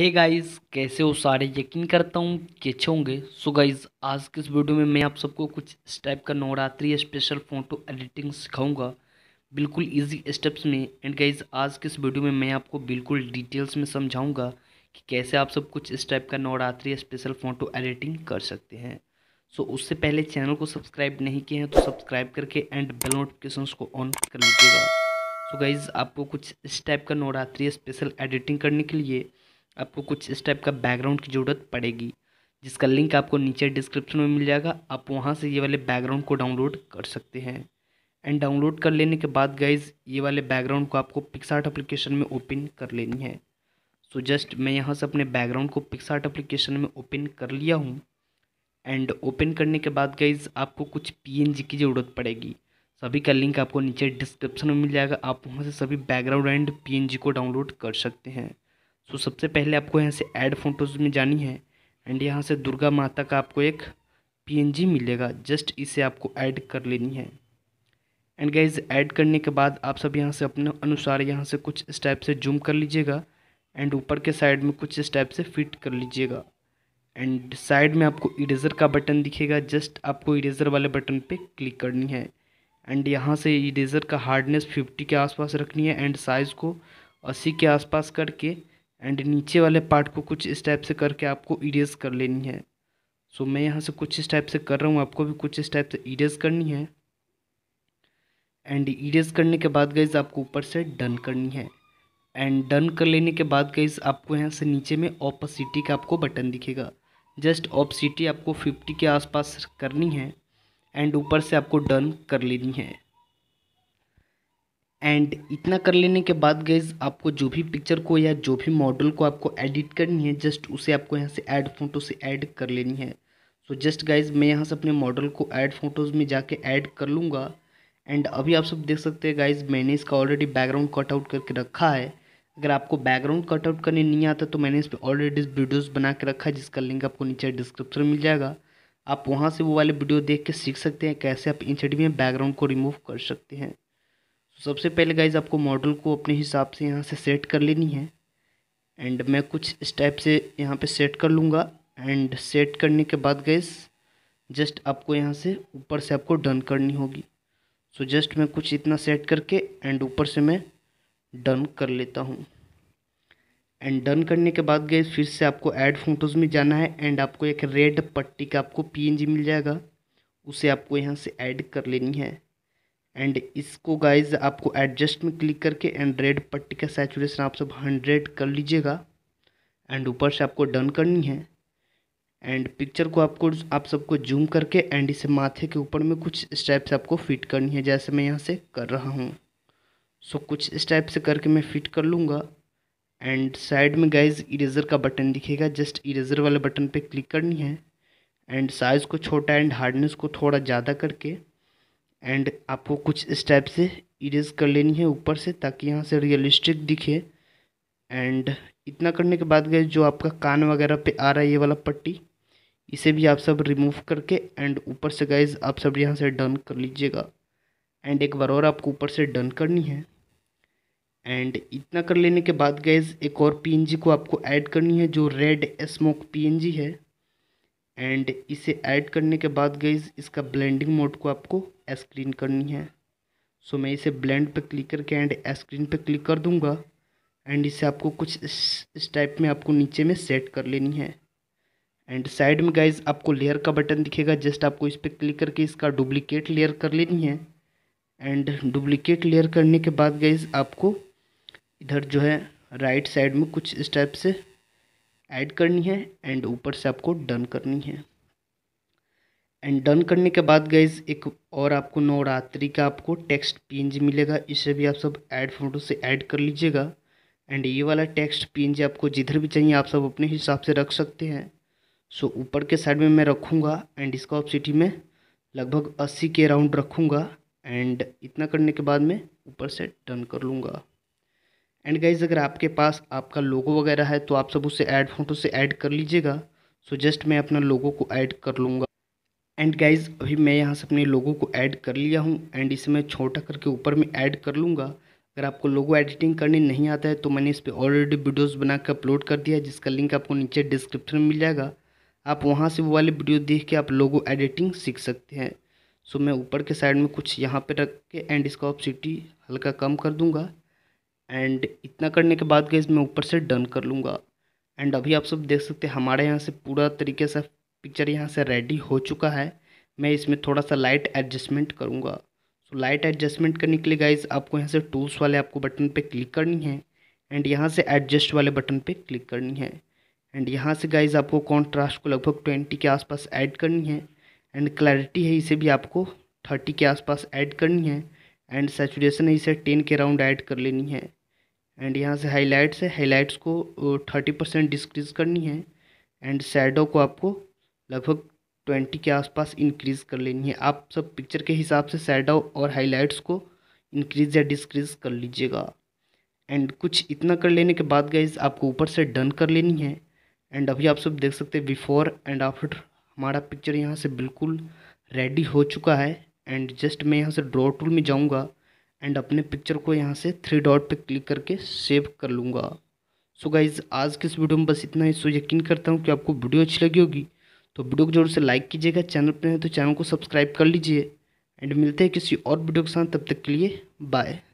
हे hey guys कैसे हो सारे यकीन करता हूँ कि अच्छे होंगे सो गाइस आज किस इस वीडियो में मैं आप सबको कुछ इस टाइप का नवरात्रि स्पेशल फ़ोटो एडिटिंग सिखाऊंगा बिल्कुल इजी स्टेप्स में एंड गाइस आज किस इस वीडियो में मैं आपको बिल्कुल डिटेल्स में समझाऊंगा कि कैसे आप सब कुछ इस टाइप का नवरात्रि स्पेशल फ़ोटो एडिटिंग कर सकते हैं सो so, उससे पहले चैनल को सब्सक्राइब नहीं किए हैं तो सब्सक्राइब करके एंड बेल नोटिफिकेशन को ऑन कर लीजिएगा सो गाइज़ आपको कुछ इस टाइप का नवरात्रि स्पेशल एडिटिंग करने के लिए आपको कुछ इस टाइप का बैकग्राउंड की ज़रूरत पड़ेगी जिसका लिंक आपको नीचे डिस्क्रिप्शन में मिल जाएगा आप वहाँ से ये वाले बैकग्राउंड को डाउनलोड कर सकते हैं एंड डाउनलोड कर लेने के बाद गाइज ये वाले बैकग्राउंड को आपको पिक्सार्ट अप्लीकेशन में ओपन कर लेनी है सो so जस्ट मैं यहाँ से अपने बैकग्राउंड को पिक्सार्ट एप्लीकेशन में ओपन कर लिया हूँ एंड ओपन करने के बाद गाइज आपको कुछ पी की ज़रूरत पड़ेगी सभी का लिंक आपको नीचे डिस्क्रिप्शन में मिल जाएगा आप वहाँ से सभी बैकग्राउंड एंड पी को डाउनलोड कर सकते हैं सो तो सबसे पहले आपको यहाँ से ऐड फोटोज़ में जानी है एंड यहाँ से दुर्गा माता का आपको एक पीएनजी मिलेगा जस्ट इसे आपको ऐड कर लेनी है एंड गाइज ऐड करने के बाद आप सब यहाँ से अपने अनुसार यहाँ से कुछ स्टेप से जूम कर लीजिएगा एंड ऊपर के साइड में कुछ स्टेप से फिट कर लीजिएगा एंड साइड में आपको इरेज़र का बटन दिखेगा जस्ट आपको इरेज़र वाले बटन पर क्लिक करनी है एंड यहाँ से इरेज़र का हार्डनेस फिफ्टी के आसपास रखनी है एंड साइज़ को अस्सी के आसपास करके एंड नीचे वाले पार्ट को कुछ इस टाइप से करके आपको इरेज कर लेनी है सो so, मैं यहाँ से कुछ इस टाइप से कर रहा हूँ आपको भी कुछ इस टाइप से इरेज करनी है एंड इरेज करने के बाद गाइज आपको ऊपर से डन करनी है एंड डन कर लेने के बाद गाइज आपको यहाँ से नीचे में ऑपोसिटी का आपको बटन दिखेगा जस्ट ऑपोसिटी आपको फिफ्टी के आसपास करनी है एंड ऊपर से आपको डन कर लेनी है एंड इतना कर लेने के बाद गैज आपको जो भी पिक्चर को या जो भी मॉडल को आपको एडिट करनी है जस्ट उसे आपको यहाँ से ऐड फोटो से ऐड कर लेनी है सो जस्ट गाइज मैं यहाँ से अपने मॉडल को ऐड फोटोज़ में जाके ऐड कर लूँगा एंड अभी आप सब देख सकते हैं गाइज मैंने इसका ऑलरेडी बैकग्राउंड कटआउट करके रखा है अगर आपको बैकग्राउंड कटआउट करने नहीं आता तो मैंने इस पर ऑलरेडी वीडियोज़ बना के रखा है जिसका लिंक आपको नीचे डिस्क्रिप्शन मिल जाएगा आप वहाँ से वो वाले वीडियो देख के सीख सकते हैं कैसे आप इन में बैकग्राउंड को रिमूव कर सकते हैं सबसे पहले गाइज आपको मॉडल को अपने हिसाब से यहाँ से सेट कर लेनी है एंड मैं कुछ स्टेप से यहाँ पे सेट कर लूँगा एंड सेट करने के बाद गैस जस्ट आपको यहाँ से ऊपर से आपको डन करनी होगी सो so जस्ट मैं कुछ इतना सेट करके एंड ऊपर से मैं डन कर लेता हूँ एंड डन करने के बाद गए फिर से आपको ऐड फोटोज़ में जाना है एंड आपको एक रेड पट्टी का आपको पीएनजी मिल जाएगा उसे आपको यहाँ से ऐड कर लेनी है एंड इसको गाइज आपको एडजस्ट में क्लिक करके एंड रेड पट्टी का सेचुरेशन आप सब हंड्रेड कर लीजिएगा एंड ऊपर से आपको डन करनी है एंड पिक्चर को आपको आप सबको जूम करके एंड इसे माथे के ऊपर में कुछ स्टेप्स आपको फिट करनी है जैसे मैं यहाँ से कर रहा हूँ सो so, कुछ स्टेप से करके मैं फिट कर लूँगा एंड साइड में गाइज इरेजर का बटन दिखेगा जस्ट इरेजर वाले बटन पे क्लिक करनी है एंड साइज़ को छोटा एंड हार्डनेस को थोड़ा ज़्यादा करके एंड आपको कुछ इस टाइप से इरेज कर लेनी है ऊपर से ताकि यहाँ से रियलिस्टिक दिखे एंड इतना करने के बाद गए जो आपका कान वगैरह पे आ रहा है ये वाला पट्टी इसे भी आप सब रिमूव करके एंड ऊपर से गाइज आप सब यहाँ से डन कर लीजिएगा एंड एक बार और आपको ऊपर से डन करनी है एंड इतना कर लेने के बाद गैज एक और पीएनजी को आपको ऐड करनी है जो रेड स्मोक पीएनजी है एंड इसे ऐड करने के बाद गईज इसका ब्लेंडिंग मोड को आपको स्क्रीन करनी है सो मैं इसे ब्लेंड पे क्लिक करके एंड स्क्रीन पे क्लिक कर दूंगा एंड इसे आपको कुछ इस, टाइप में आपको नीचे में सेट कर लेनी है एंड साइड में गाइज आपको लेयर का बटन दिखेगा जस्ट आपको इस पर क्लिक करके इसका डुप्लिकेट लेयर कर लेनी है एंड डुप्लिकेट लेयर करने के बाद गाइज आपको इधर जो है राइट साइड में कुछ इस टाइप से ऐड करनी है एंड ऊपर से आपको डन करनी है एंड डन करने के बाद गाइज एक और आपको नवरात्रि का आपको टेक्स्ट पेंज मिलेगा इसे भी आप सब ऐड फोटो से ऐड कर लीजिएगा एंड ये वाला टेक्स्ट पेंज आपको जिधर भी चाहिए आप सब अपने हिसाब से रख सकते हैं सो so, ऊपर के साइड में मैं रखूँगा एंड इसका ऑप्सिटी में लगभग अस्सी के राउंड रखूँगा एंड इतना करने के बाद मैं ऊपर से डन कर लूँगा एंड गाइज़ अगर आपके पास आपका लोगो वगैरह है तो आप सब उसे ऐड फोटो से ऐड कर लीजिएगा सो जस्ट मैं अपना लोगो को ऐड कर लूँगा एंड गाइज़ अभी मैं यहाँ से अपने लोगो को ऐड कर लिया हूँ एंड इसे मैं छोटा करके ऊपर में ऐड कर लूँगा अगर आपको लोगो एडिटिंग करने नहीं आता है तो मैंने इस पर ऑलरेडी वीडियोज़ बना के अपलोड कर दिया है जिसका लिंक आपको नीचे डिस्क्रिप्शन में मिल जाएगा आप वहाँ से वो वाले वीडियो देख के आप लोगो एडिटिंग सीख सकते हैं सो मैं ऊपर के साइड में कुछ यहाँ पर रख के एंड इसका ऑप्सिटी हल्का कम कर दूँगा एंड इतना करने के बाद गैस मैं ऊपर से डन कर लूँगा एंड अभी आप सब देख सकते हैं हमारे यहाँ से पूरा तरीके से पिक्चर यहाँ से रेडी हो चुका है मैं इसमें थोड़ा सा लाइट एडजस्टमेंट करूँगा सो लाइट एडजस्टमेंट करने के लिए गाइज आपको यहाँ से टूल्स वाले आपको बटन पे क्लिक करनी है एंड यहाँ से एडजस्ट वाले बटन पे क्लिक करनी है एंड यहाँ से गाइज आपको कॉन्ट्रास्ट को लगभग ट्वेंटी के आसपास ऐड करनी है एंड क्लैरिटी है इसे भी आपको थर्टी के आसपास ऐड करनी है एंड सेचुरेशन है इसे टेन के राउंड ऐड कर लेनी है एंड यहाँ से हाईलाइट्स है हाईलाइट्स को थर्टी परसेंट डिस्क्रीज करनी है एंड शेडो को आपको लगभग ट्वेंटी के आसपास इंक्रीज़ कर लेनी है आप सब पिक्चर के हिसाब से शेडो और हाईलाइट्स को इंक्रीज़ या डिस्क्रीज़ कर लीजिएगा एंड कुछ इतना कर लेने के बाद गाइज आपको ऊपर से डन कर लेनी है एंड अभी आप सब देख सकते हैं बिफोर एंड आफ्टर हमारा पिक्चर यहाँ से बिल्कुल रेडी हो चुका है एंड जस्ट मैं यहाँ से ड्रॉ टूल में जाऊँगा एंड अपने पिक्चर को यहाँ से थ्री डॉट पे क्लिक करके सेव कर लूँगा सो गाइज़ आज के इस वीडियो में बस इतना ही सो यकीन करता हूँ कि आपको वीडियो अच्छी लगी होगी तो वीडियो को जरूर से लाइक कीजिएगा चैनल पर है तो चैनल को सब्सक्राइब कर लीजिए एंड मिलते हैं किसी और वीडियो के साथ तब तक के लिए बाय